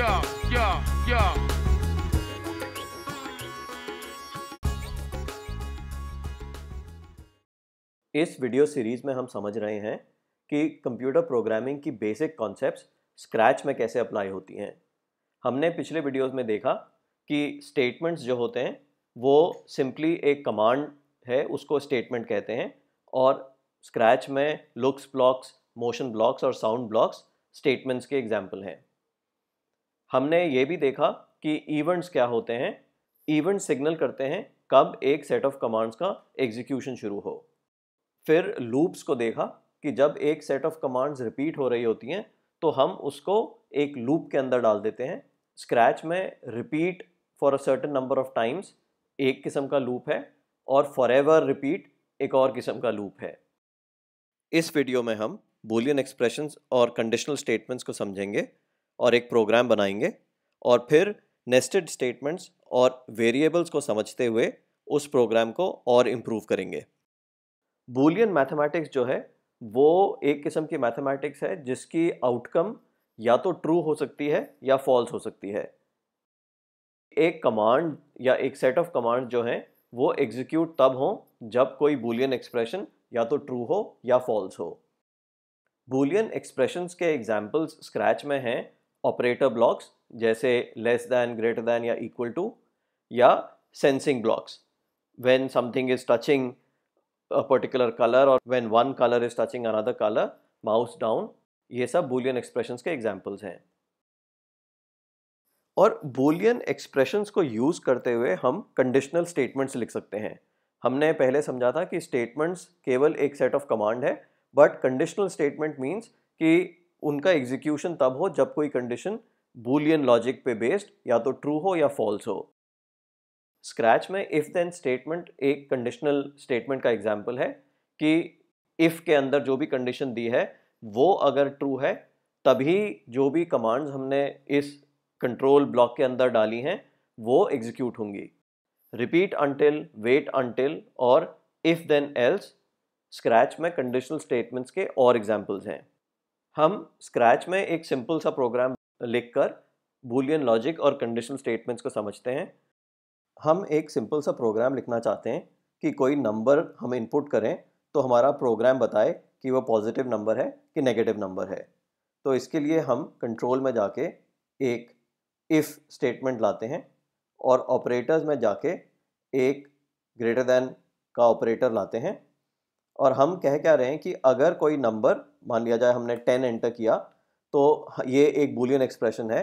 yo, yo, yo. इस video series में हम समझ रहे हैं कि कंप्यूटर प्रोग्रामिंग की बेसिक कॉन्सेप्ट्स स्क्रैच में कैसे अप्लाई होती हैं हमने पिछले वीडियोस में देखा कि स्टेटमेंट्स जो होते हैं वो सिंपली एक कमांड है उसको स्टेटमेंट कहते हैं और स्क्रैच में लुक्स ब्लॉक्स मोशन ब्लॉक्स और साउंड ब्लॉक्स स्टेटमेंट्स के एग्जाम्पल हैं हमने ये भी देखा कि इवेंट्स क्या होते हैं इवेंट सिग्नल करते हैं कब एक सेट ऑफ कमांड्स का एग्जीक्यूशन शुरू हो फिर लूप्स को देखा कि जब एक सेट ऑफ कमांड्स रिपीट हो रही होती हैं तो हम उसको एक लूप के अंदर डाल देते हैं स्क्रैच में repeat for a certain number of times एक किस्म का लूप है और फॉर एवर रिपीट एक और किस्म का लूप है इस वीडियो में हम बोलियन एक्सप्रेशंस और कंडीशनल स्टेटमेंट्स को समझेंगे और एक प्रोग्राम बनाएंगे और फिर नेस्टेड स्टेटमेंट्स और वेरिएबल्स को समझते हुए उस प्रोग्राम को और इम्प्रूव करेंगे बूलियन मैथमेटिक्स जो है वो एक किस्म की मैथमेटिक्स है जिसकी आउटकम या तो ट्रू हो सकती है या फॉल्स हो सकती है एक कमांड या एक सेट ऑफ कमांड जो हैं वो एग्जीक्यूट तब हो जब कोई बूलियन एक्सप्रेशन या तो ट्रू हो या फॉल्स हो बूलियन एक्सप्रेशंस के एग्जाम्पल्स स्क्रैच में हैं ऑपरेटर ब्लॉक्स जैसे लेस दैन ग्रेटर दैन या इक्वल टू या sensing blocks when something is touching a particular colour और when one colour is touching another colour mouse down ये सब बोलियन एक्सप्रेशन के एग्जाम्पल्स हैं और बोलियन एक्सप्रेशन को यूज करते हुए हम कंडीशनल स्टेटमेंट्स लिख सकते हैं हमने पहले समझा था कि स्टेटमेंट्स केवल एक सेट ऑफ कमांड है बट कंडीशनल स्टेटमेंट मीन्स कि उनका एग्जीक्यूशन तब हो जब कोई कंडीशन बूलियन लॉजिक पे बेस्ड या तो ट्रू हो या फॉल्स हो स्क्रैच में इफ़ देन स्टेटमेंट एक कंडीशनल स्टेटमेंट का एग्जाम्पल है कि इफ़ के अंदर जो भी कंडीशन दी है वो अगर ट्रू है तभी जो भी कमांड्स हमने इस कंट्रोल ब्लॉक के अंदर डाली हैं वो एग्जीक्यूट होंगी रिपीट अनटिल वेट अनटिल और इफ़ देन एल्स स्क्रैच में कंडीशनल स्टेटमेंट्स के और एग्जाम्पल्स हैं हम स्क्रैच में एक सिंपल सा प्रोग्राम लिखकर बूलियन लॉजिक और कंडीशनल स्टेटमेंट्स को समझते हैं हम एक सिंपल सा प्रोग्राम लिखना चाहते हैं कि कोई नंबर हम इनपुट करें तो हमारा प्रोग्राम बताए कि वो पॉजिटिव नंबर है कि नेगेटिव नंबर है तो इसके लिए हम कंट्रोल में जाके एक इफ़ स्टेटमेंट लाते हैं और ऑपरेटर्स में जाके एक ग्रेटर दैन का ऑपरेटर लाते हैं और हम कह क्या रहे हैं कि अगर कोई नंबर मान लिया जाए हमने टेन एंटर किया तो ये एक बुलियन एक्सप्रेशन है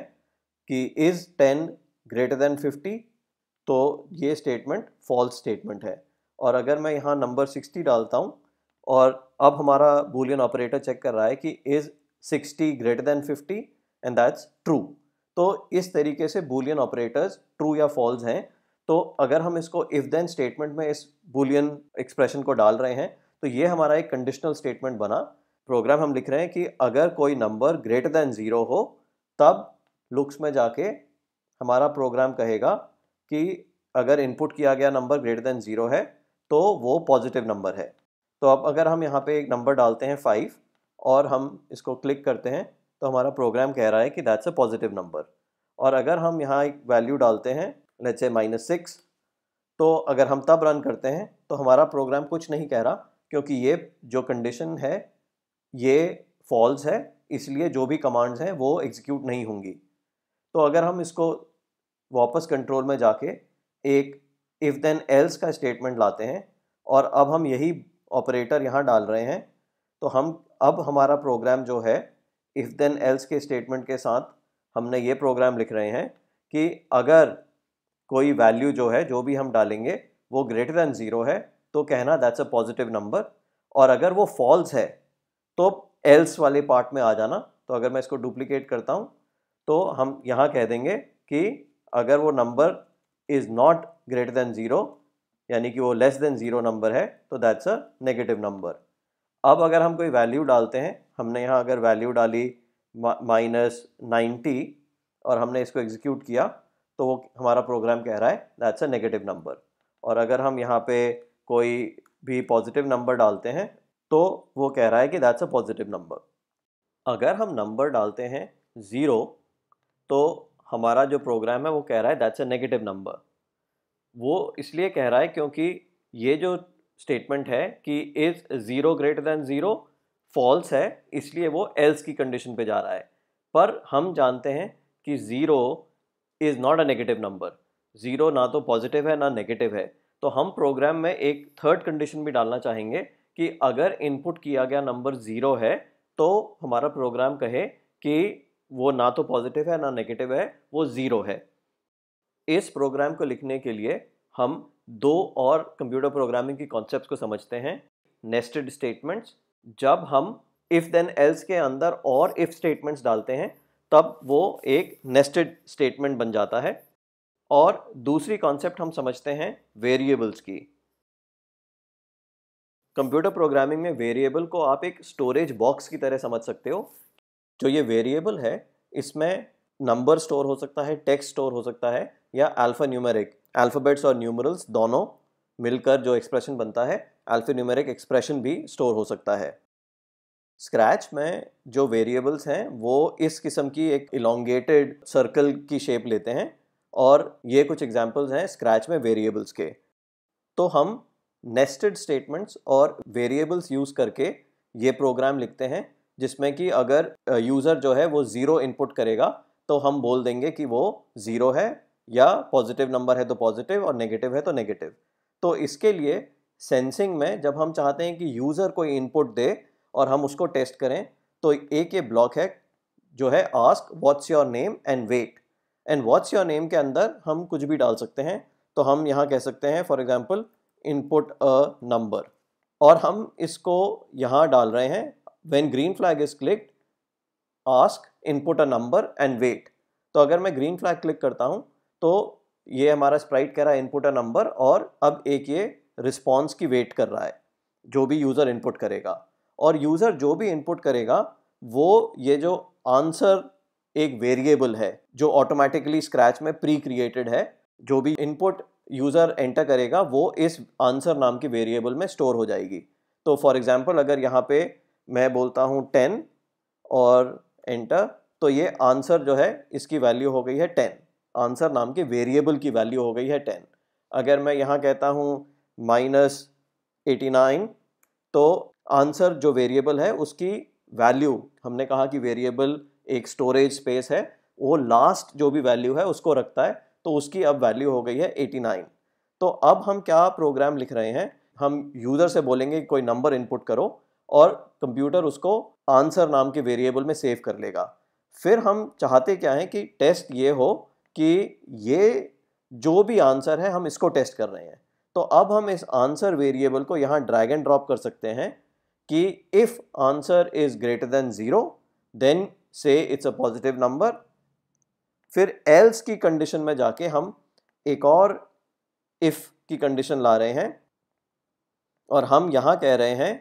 कि is ten greater than fifty तो ये स्टेटमेंट फॉल्स स्टेटमेंट है और अगर मैं यहाँ नंबर सिक्सटी डालता हूँ और अब हमारा बुलियन ऑपरेटर चेक कर रहा है कि is sixty greater than fifty and that's true तो इस तरीके से बुलियन ऑपरेटर्स ट्रू या फॉल्स हैं तो अगर हम इसको इफ देन स्टेटमेंट में इस बुलियन एक्सप्रेशन को डाल रहे हैं तो ये हमारा एक कंडीशनल स्टेटमेंट बना प्रोग्राम हम लिख रहे हैं कि अगर कोई नंबर ग्रेटर देन ज़ीरो हो तब लुक्स में जाके हमारा प्रोग्राम कहेगा कि अगर इनपुट किया गया नंबर ग्रेटर देन ज़ीरो है तो वो पॉजिटिव नंबर है तो अब अगर हम यहाँ पे एक नंबर डालते हैं फाइव और हम इसको क्लिक करते हैं तो हमारा प्रोग्राम कह रहा है कि दैट्स अ पॉजिटिव नंबर और अगर हम यहाँ एक वैल्यू डालते हैं लेट्स ए माइनस सिक्स तो अगर हम तब रन करते हैं तो हमारा प्रोग्राम कुछ नहीं कह रहा क्योंकि ये जो कंडीशन है ये फॉल्स है इसलिए जो भी कमांड्स हैं वो एग्जीक्यूट नहीं होंगी तो अगर हम इसको वापस कंट्रोल में जाके एक इफ़ देन एल्स का स्टेटमेंट लाते हैं और अब हम यही ऑपरेटर यहाँ डाल रहे हैं तो हम अब हमारा प्रोग्राम जो है इफ़ देन एल्स के स्टेटमेंट के साथ हमने ये प्रोग्राम लिख रहे हैं कि अगर कोई वैल्यू जो है जो भी हम डालेंगे वो ग्रेटर दैन ज़ीरो है तो कहना दैट्स अ पॉजिटिव नंबर और अगर वो फॉल्स है तो एल्स वाले पार्ट में आ जाना तो अगर मैं इसको डुप्लीकेट करता हूँ तो हम यहाँ कह देंगे कि अगर वो number is not greater than zero यानी कि वो लेस देन ज़ीरो नंबर है तो दैट्स अ नेगेटिव नंबर अब अगर हम कोई वैल्यू डालते हैं हमने यहाँ अगर वैल्यू डाली माइनस नाइन्टी और हमने इसको एग्जीक्यूट किया तो वो हमारा प्रोग्राम कह रहा है दैट्स अ नेगेटिव नंबर और अगर हम यहाँ पे कोई भी पॉजिटिव नंबर डालते हैं तो वो कह रहा है कि दैट्स अ पॉजिटिव नंबर अगर हम नंबर डालते हैं ज़ीरो तो हमारा जो प्रोग्राम है वो कह रहा है दैट्स अ नेगेटिव नंबर वो इसलिए कह रहा है क्योंकि ये जो स्टेटमेंट है कि is zero greater than zero false है इसलिए वो एल्स की कंडीशन पे जा रहा है पर हम जानते हैं कि zero is not a negative number zero ना तो पॉजिटिव है ना नेगेटिव है तो हम प्रोग्राम में एक थर्ड कंडीशन भी डालना चाहेंगे कि अगर इनपुट किया गया नंबर ज़ीरो है तो हमारा प्रोग्राम कहे कि वो ना तो पॉजिटिव है ना नेगेटिव है वो ज़ीरो है इस प्रोग्राम को लिखने के लिए हम दो और कंप्यूटर प्रोग्रामिंग की कॉन्सेप्ट को समझते हैं नेस्टेड स्टेटमेंट्स जब हम इफ़ देन एल्स के अंदर और इफ़ स्टेटमेंट्स डालते हैं तब वो एक नेस्टेड स्टेटमेंट बन जाता है और दूसरी कॉन्सेप्ट हम समझते हैं वेरिएबल्स की कंप्यूटर प्रोग्रामिंग में वेरिएबल को आप एक स्टोरेज बॉक्स की तरह समझ सकते हो जो ये वेरिएबल है इसमें नंबर स्टोर हो सकता है टेक्स्ट स्टोर हो सकता है या अल्फा न्यूमेरिक अल्फ़ाबेट्स और न्यूमरल्स दोनों मिलकर जो एक्सप्रेशन बनता है अल्फा न्यूमेरिक एक्सप्रेशन भी स्टोर हो सकता है स्क्रैच में जो वेरिएबल्स हैं वो इस किस्म की एक इलोंगेटेड सर्कल की शेप लेते हैं और ये कुछ एग्जांपल्स हैं स्क्रैच में वेरिएबल्स के तो हम नेस्टेड स्टेटमेंट्स और वेरिएबल्स यूज़ करके ये प्रोग्राम लिखते हैं जिसमें कि अगर यूज़र जो है वो ज़ीरो इनपुट करेगा तो हम बोल देंगे कि वो ज़ीरो है या पॉजिटिव नंबर है तो पॉजिटिव और नेगेटिव है तो नेगेटिव तो इसके लिए सेंसिंग में जब हम चाहते हैं कि यूज़र कोई इनपुट दे और हम उसको टेस्ट करें तो एक ये ब्लॉक है जो है ask what's your name and wait and what's your name के अंदर हम कुछ भी डाल सकते हैं तो हम यहाँ कह सकते हैं for example input a number और हम इसको यहाँ डाल रहे हैं when green flag is click ask input a number and wait तो अगर मैं ग्रीन फ्लैग क्लिक करता हूँ तो ये हमारा स्प्राइट कह रहा है इनपुट अ नंबर और अब एक ये रिस्पॉन्स की वेट कर रहा है जो भी यूज़र इनपुट करेगा और यूज़र जो भी इनपुट करेगा वो ये जो आंसर एक वेरिएबल है जो ऑटोमेटिकली स्क्रैच में प्री क्रिएटेड है जो भी इनपुट यूज़र एंटर करेगा वो इस आंसर नाम की वेरिएबल में स्टोर हो जाएगी तो फॉर एग्ज़ाम्पल अगर यहाँ पे मैं बोलता हूँ टेन और एंटर तो ये आंसर जो है इसकी वैल्यू हो गई है टेन आंसर नाम के वेरिएबल की वैल्यू हो गई है टेन अगर मैं यहाँ कहता हूँ माइनस एटी नाइन तो आंसर जो वेरिएबल है उसकी वैल्यू हमने कहा कि वेरिएबल एक स्टोरेज स्पेस है वो लास्ट जो भी वैल्यू है उसको रखता है तो उसकी अब वैल्यू हो गई है 89 तो अब हम क्या प्रोग्राम लिख रहे हैं हम यूज़र से बोलेंगे कोई नंबर इनपुट करो और कंप्यूटर उसको आंसर नाम के वेरिएबल में सेव कर लेगा फिर हम चाहते क्या हैं कि टेस्ट ये हो कि ये जो भी आंसर है हम इसको टेस्ट कर रहे हैं तो अब हम इस आंसर वेरिएबल को यहाँ ड्रैग एंड ड्रॉप कर सकते हैं कि if answer is greater than zero then say it's a positive number फिर एल्स की कंडीशन में जाके हम एक और इफ की कंडीशन ला रहे हैं और हम यहाँ कह रहे हैं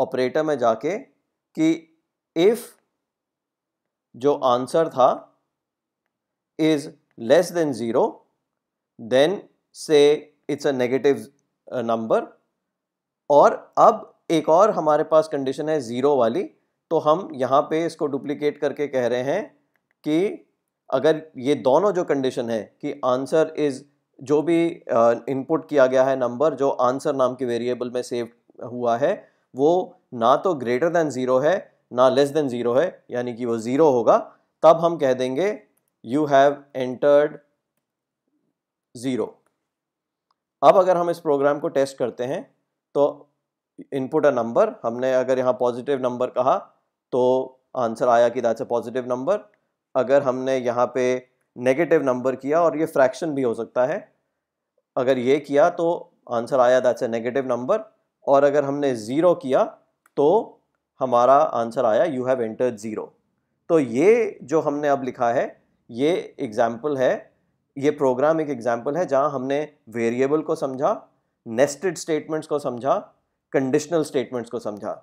ऑपरेटर में जाके कि इफ़ जो आंसर था is less than zero then say it's a negative number और अब एक और हमारे पास कंडीशन है ज़ीरो वाली तो हम यहाँ पे इसको डुप्लीकेट करके कह रहे हैं कि अगर ये दोनों जो कंडीशन है कि आंसर इज़ जो भी इनपुट किया गया है नंबर जो आंसर नाम के वेरिएबल में सेव हुआ है वो ना तो ग्रेटर दैन ज़ीरो है ना लेस देन ज़ीरो है यानी कि वो ज़ीरो होगा तब हम कह देंगे यू हैव एंटर्ड ज़ीरो अब अगर हम इस प्रोग्राम को टेस्ट करते हैं तो इनपुट अ नंबर हमने अगर यहाँ पॉजिटिव नंबर कहा तो आंसर आया कि दैट्स अ पॉजिटिव नंबर अगर हमने यहाँ पे नेगेटिव नंबर किया और ये फ्रैक्शन भी हो सकता है अगर ये किया तो आंसर आया दैट्स ए नेगेटिव नंबर और अगर हमने ज़ीरो किया तो हमारा आंसर आया यू हैव एंटर ज़ीरो तो ये जो हमने अब लिखा है ये एग्ज़ाम्पल है ये प्रोग्राम एक एग्ज़ाम्पल है जहाँ हमने वेरिएबल को समझा नेस्टेड स्टेटमेंट्स को समझा कंडीशनल स्टेटमेंट्स को समझा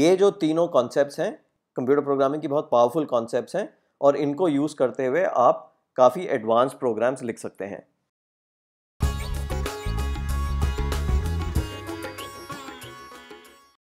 ये जो तीनों कॉन्सेप्ट्स हैं कंप्यूटर प्रोग्रामिंग की बहुत पावरफुल कॉन्सेप्ट्स हैं और इनको यूज़ करते हुए आप काफ़ी एडवांस प्रोग्राम्स लिख सकते हैं